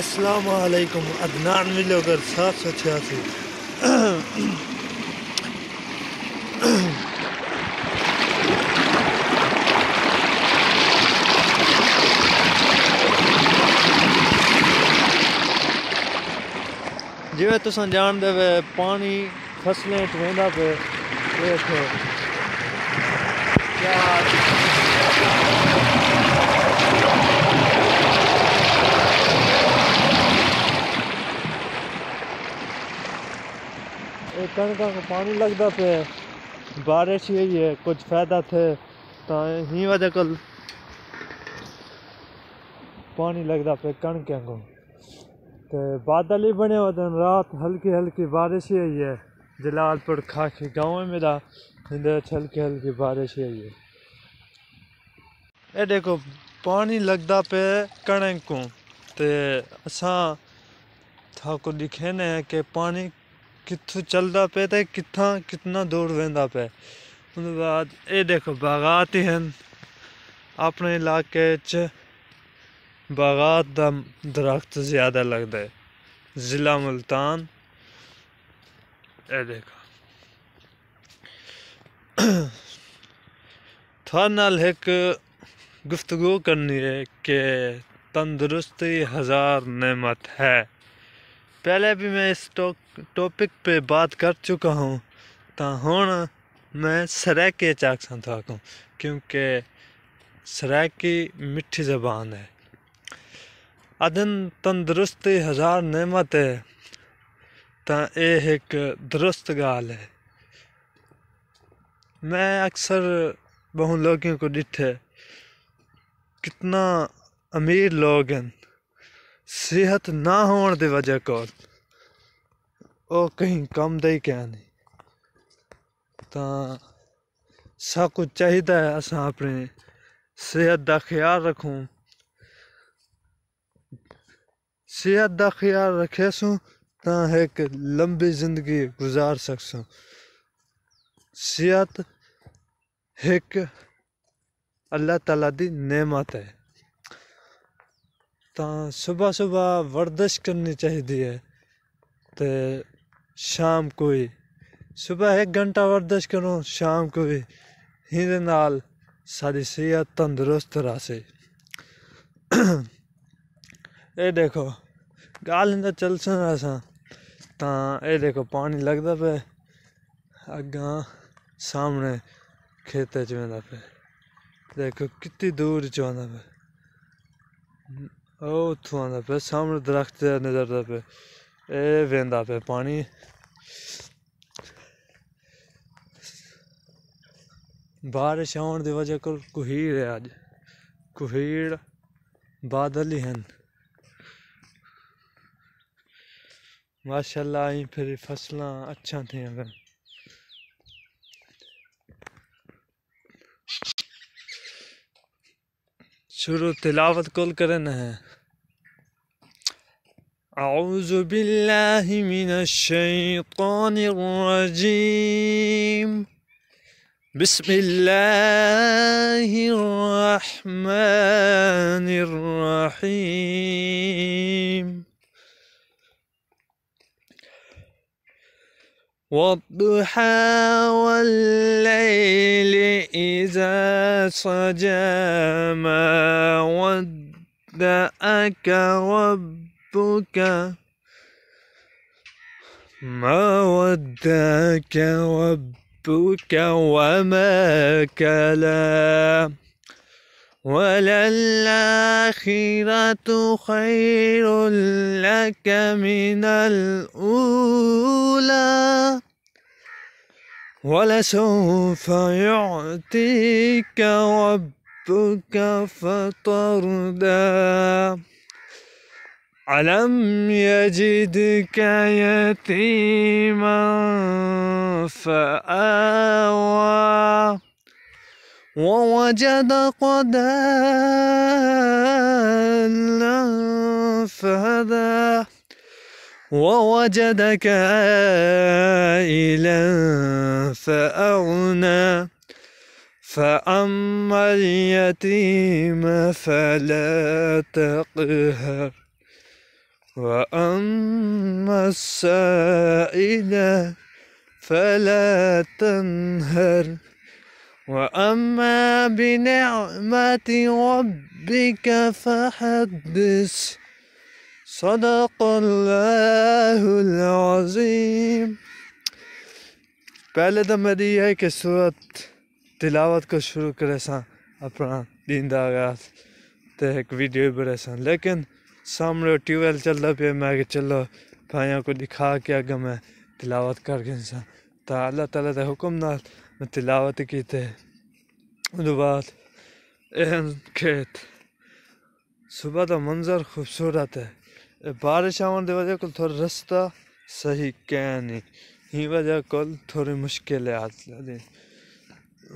असलकुम अदनान मिलोगर सात सौ छियासी जिमें तुस जानते वे पानी फसलें टोंदा पे क्या कनका का पानी लगता पे बारिश ही है कुछ फायदा थे तो ही वजह कल पानी लगता पे कणक को तो बादल ही बने हुए रात हल्की हल्की बारिश ही है जलालपुर खाखी गाँव मेरा इंदे हल्की हल्की बारिश ही है ये देखो पानी लगता पे कणक को तो असा था को दिखे ने कि पानी कित्थू चलता पे तो कित्था कितना दूर वेंदा पे उन ये देखो बागात ही हैं अपने इलाके च बागात का दरख्त ज़्यादा लगता है ज़िला मुल्तान ये देखो थोड़े नाल एक गुफ्तगु करनी है कि तंदुरुस्ती हज़ार नमत है पहले भी मैं इस टॉपिक पे बात कर चुका हूँ तो हूँ मैं सरैके चाक हूँ क्योंकि सराकी मिठी जबान है अदन तंदुरुस्ती हज़ार नेमत है तो यह एक दुरुस्त गाल है मैं अक्सर बहु लोगों को डिठे कितना अमीर लोग हैं सेहत ना होने की वजह कौन ओ कहीं कम दे क्या नहीं तो सब कुछ चाहिए है अस अपने सेहत का ख्याल रखूं सेहत का ख्याल रखेसू तो एक लंबी जिंदगी गुजार सकसू सेहत एक अल्लाह तला की नेमत है तो सुबह सुबह वर्दिश करनी चाहिए है तो शाम को ही सुबह एक घंटा वर्दिश करो शाम को ही हिंदे नाल सारी सेहत तंदुरुस्त रह से ए देखो गाल चल सन ता ए देखो पानी लगता पे अगर सामने खेत चाहता पे देखो कितनी दूर चाहता पे उतुआ आंदा पेआ सामनै दरख्त नज़र आंदा पेआ एह् वेंदा पेआ पानी बारिश आने की वजह कोल कुहीड़ है आज कुहीड़ बादल ही हैं माशाल्लाह आई फिर फसल अच्छा थे अगर शुरू तिलावत कुल करें है أعوذ بالله من الشيطان الرجيم بسم الله الرحمن الرحيم والضحى والليل إذا سجى ما ودأك رب حبك ما ودعك ربك وما كلا وللآخرة خير لك من الأولى ولسوف يعطيك ربك فترضى ألم يجدك يتيما فآوى ووجدك ضالا فهدى ووجدك عائلا فأغنى فأما اليتيم فلا تقهر وأما السائل فلا تنهر وأما بنعمة ربك فحدث صدق الله العظيم پہلے تو میری یہ ہے کہ صورت تلاوت کو شروع کرے سا اپنا دین داغات تو ایک ویڈیو بڑے سا لیکن सामने ट्यूबवेल चलता पे मैं कि चलो भाइयों को दिखा के अगर मैं तिलावत करके इंसान तो अल्लाह तला के हुक्म न मैं तिलावत की उस बाद खेत सुबह का मंजर खूबसूरत है बारिश आने की वजह को थोड़ा रस्ता सही कह नहीं ही वजह को थोड़ी मुश्किल है आती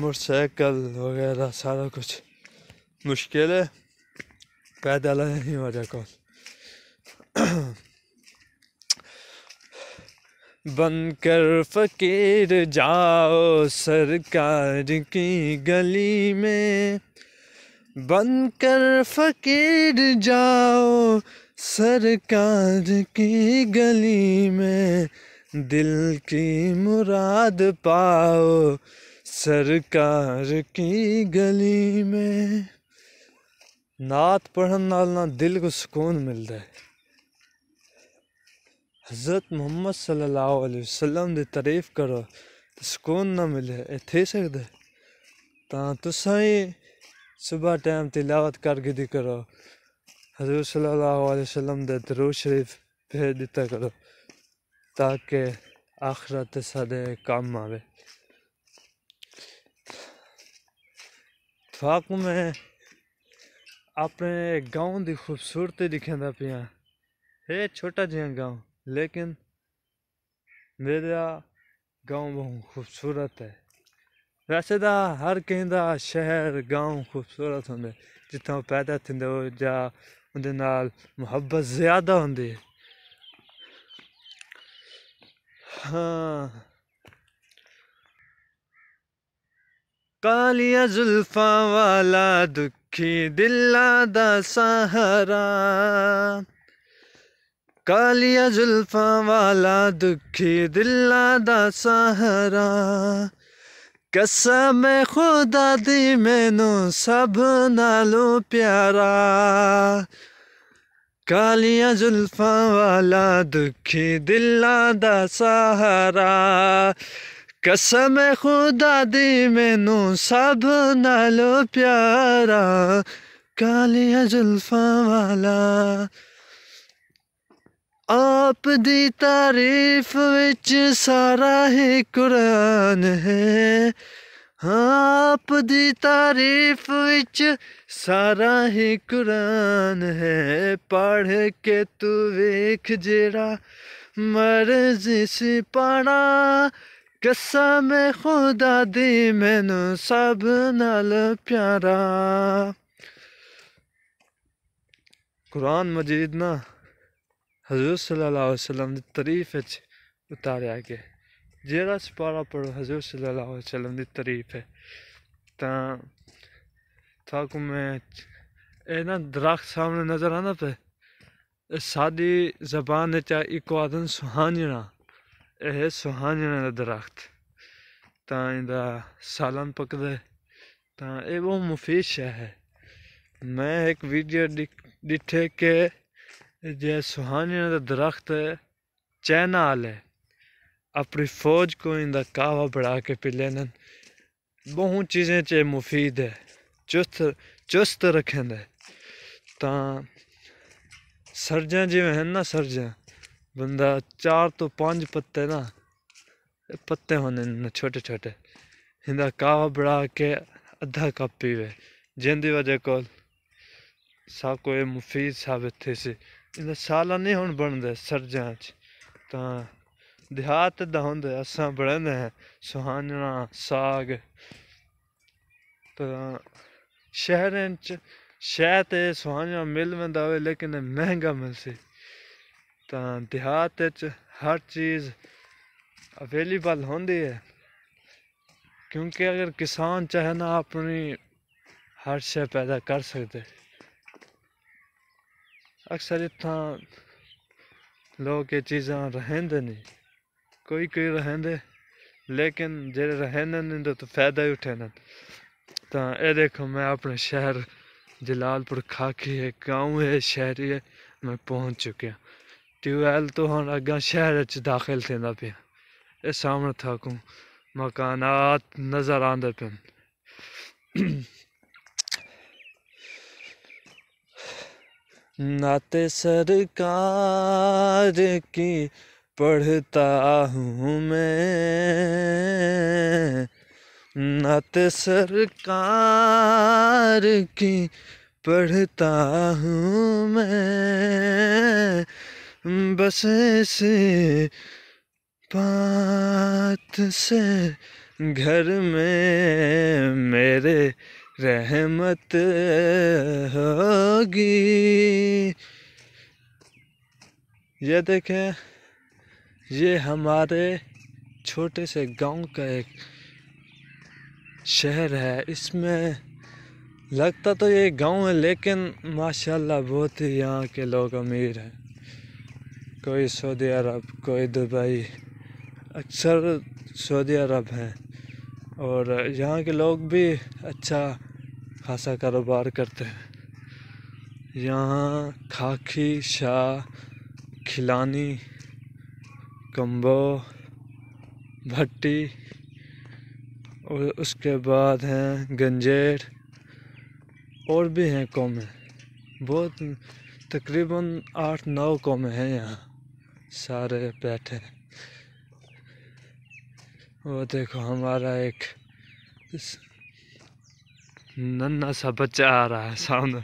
मोटरसाइकिल वगैरह सारा कुछ मुश्किल है पैदल ही मजा को बनकर फकीर जाओ सरकार की गली में बनकर फकीर जाओ सरकार की गली में दिल की मुराद पाओ सरकार की गली में नात ਪੜਨ ना दिल को सुकून मिलता है हज़रत मुहम्मद सल्लल्लाहु अलैहि वसल्लम की तारीफ करो तो सुकून ना मिले एह् थी सकदा तां तुसें ही सुबह टाइम तिलावत कारकर्दगी करो हजूर सल्लल्लाहु अलैहि वसल्लम दे दरूद शरीफ भेज दिता करो ताकि आखरत साढ़े काम आवे फाक में अपने गांव की खूबसूरती दिखाता पियाँ ये छोटा जहा गांव लेकिन मेरा गांव बहुत खूबसूरत है वैसे तो हर कहीं का शहर गांव खूबसूरत होंगे जितों पैदा थे जो मुहब्बत ज्यादा होंगी हाँ कालिया जुल्फा वाला दुख ਅੱਖੀ ਦਿਲਾਂ ਦਾ ਸਹਾਰਾ ਕਾਲੀਆਂ ਜ਼ੁਲਫਾਂ ਵਾਲਾ ਦੁਖੀ ਦਿਲਾਂ ਦਾ ਸਹਾਰਾ ਕਸਮ ਖੁਦਾ ਦੀ ਮੈਨੂੰ ਸਭ ਨਾਲੋਂ ਪਿਆਰਾ ਕਾਲੀਆਂ ਜ਼ੁਲਫਾਂ ਵਾਲਾ ਦੁਖੀ ਦਿਲਾਂ ਦਾ ਸਹਾਰਾ कसम खुदा दी मैनू सब नालो प्यारा कालिया जुल्फा वाला आप दी तारीफ विच सारा ही कुरान है हाँ, आप दी तारीफ विच सारा ही कुरान है पढ़ के तू वेख जेड़ा मर्जी से पढ़ा कसम खुदा दी मैनू सब नाल प्यारा कुरान मजीद ना हजूर सल्लल्लाहु अलैहि वसल्लम की तारीफ विच उतारिया गया जेड़ा सिपारा पढ़ो हजूर सल्लल्लाहु अलैहि वसल्लम की तारीफ है तां थाकू मैं ਇਹ दरख्त सामने नजर आना पे सादी जबान ਜ਼ਬਾਨ ਚ ਇੱਕ ਆਦਨ यह सुहाने का दरख्त तलन पकद बहुत मुफीद शह है मैं एक वीडियो दिखे के जो सुहाने का दरख्त चाइना है अपनी फौज को इंदा कावा बढ़ा के पी लेन बहुत चीज़ें च मुफीद है चुस्त चुस्त रखें सरजा जिमें ना सरजा बंदा चार तो पांच पत्ते ना पत्ते होने छोटे छोटे इंदा कावा बढ़ा के अद्धा कप पीवे जिंदी वजह को सब कोई मुफीद साबित थी से इंदा साल नहीं हूँ बनते सरजा च तो देहात होंगे अस असां सुहाजना सुहाना साग तो शहरें च शह सुहाना मिल में हो लेकिन महंगा मिलसी तो देहात हर चीज़ अवेलेबल होती है क्योंकि अगर किसान चाहे ना अपनी हर शे पैदा कर सकते अक्सर इतना लोग ये चीज़ा रहेंदे नहीं कोई कोई रहेंदे लेकिन जो रहेंदे नहीं तो फायदा ही उठे तो ये देखो मैं अपने शहर जलालपुर खाकी है गाँव है शहरी है मैं पहुंच चुका ट्यूबवैल तो हम अगर शहर दाखिल थींदा पे ये सामने थाकूं मकानात नज़र आंदा पे नाते सरकार की पढ़ता हूँ मैं नात सरकार की पढ़ता हूँ मैं बस से पात से घर में मेरे रहमत होगी ये देखें ये हमारे छोटे से गांव का एक शहर है इसमें लगता तो ये गांव है लेकिन माशाल्लाह बहुत ही यहाँ के लोग अमीर हैं कोई सऊदी अरब कोई दुबई अक्सर सऊदी अरब हैं और यहाँ के लोग भी अच्छा खासा कारोबार करते हैं यहाँ खाखी शाह खिलानी कम्बो भट्टी और उसके बाद हैं गंजेर और भी हैं कौमें बहुत तकरीबन आठ नौ कौमें हैं यहाँ सारे बैठे वो देखो हमारा एक नन्ना सा बच्चा आ रहा है सामने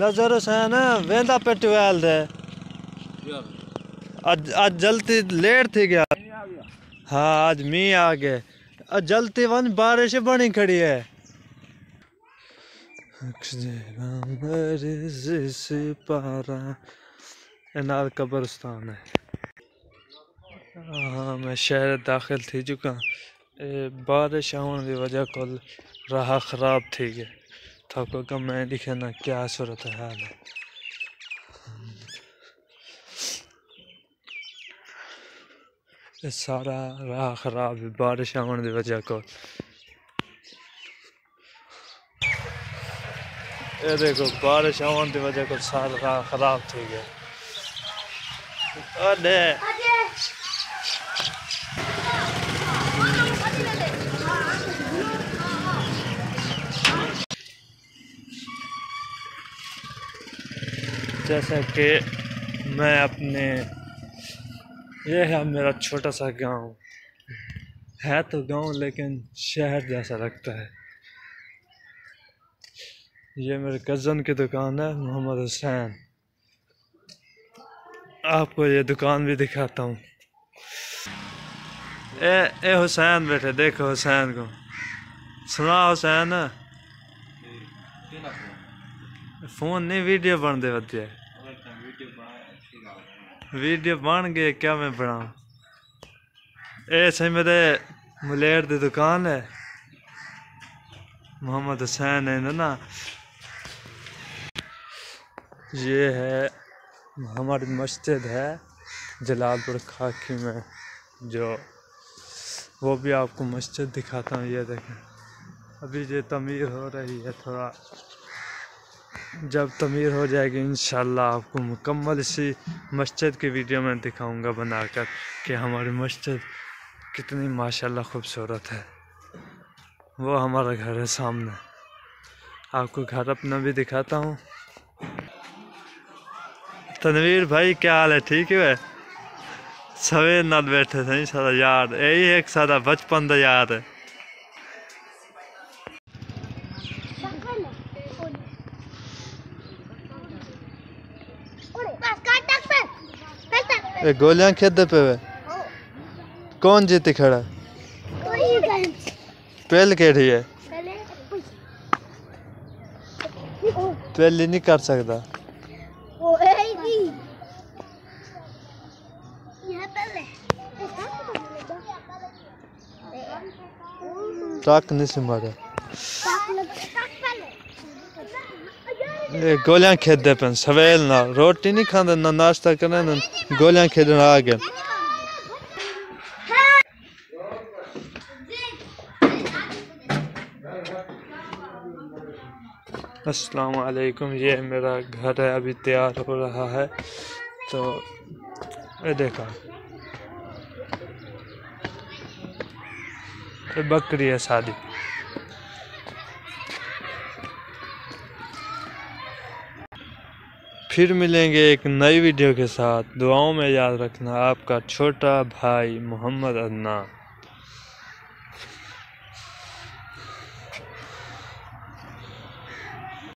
नजर से ना वेंदा पे ट्यूबवेल दे आज आज जल्दी लेट थी गया हाँ आज मी आ गए जल्दी वन बारिश बनी खड़ी है पारा अनार कब्रस्तान है हाँ मैं शहर दाखिल थी चुका बारिश आने की वजह को राह ख़राब थी गए थको कम मैं दिखे ना क्या सूरत हाल है सारा राह ख़राब बारिश आने की वजह को ये देखो बारिश आने की वजह को साल खराब थी गए जैसा कि मैं अपने ये है मेरा छोटा सा गांव है तो गांव लेकिन शहर जैसा लगता है ये मेरे कज़न की दुकान है मोहम्मद हुसैन आपको ये दुकान भी दिखाता हूँ ए ए हुसैन बेटे देखो हुसैन को सुना हुसैन फ़ोन नहीं वीडियो बन दे बच्चे वीडियो बन गए क्या मैं बनाऊँ ए सही मेरे मुलेर की दुकान है मोहम्मद हुसैन है ना ये है हमारी मस्जिद है जलालपुर खाकी में जो वो भी आपको मस्जिद दिखाता हूँ ये देखें अभी ये तमीर हो रही है थोड़ा जब तमीर हो जाएगी इन आपको मुकम्मल इसी मस्जिद की वीडियो में दिखाऊंगा बनाकर कि हमारी मस्जिद कितनी माशाल्लाह खूबसूरत है वो हमारा घर है सामने आपको घर अपना भी दिखाता हूँ तनवीर भाई क्या हाल है ठीक है सवेर नाल बैठे थे सारा यार यही एक सारा बचपन का याद है गोलियां खेद पे वे कौन जीती खड़ा पहल के है पहली नहीं कर सकता टाकने नहीं मारा गोलियां खेद सवेल ना रोटी नहीं खाते ना नाश्ता करने ना गोलियां खेद आ गए असलकुम ये मेरा घर है अभी तैयार हो रहा है तो ये देखा तो बकरी है शादी फिर मिलेंगे एक नई वीडियो के साथ दुआओं में याद रखना आपका छोटा भाई मोहम्मद अदनान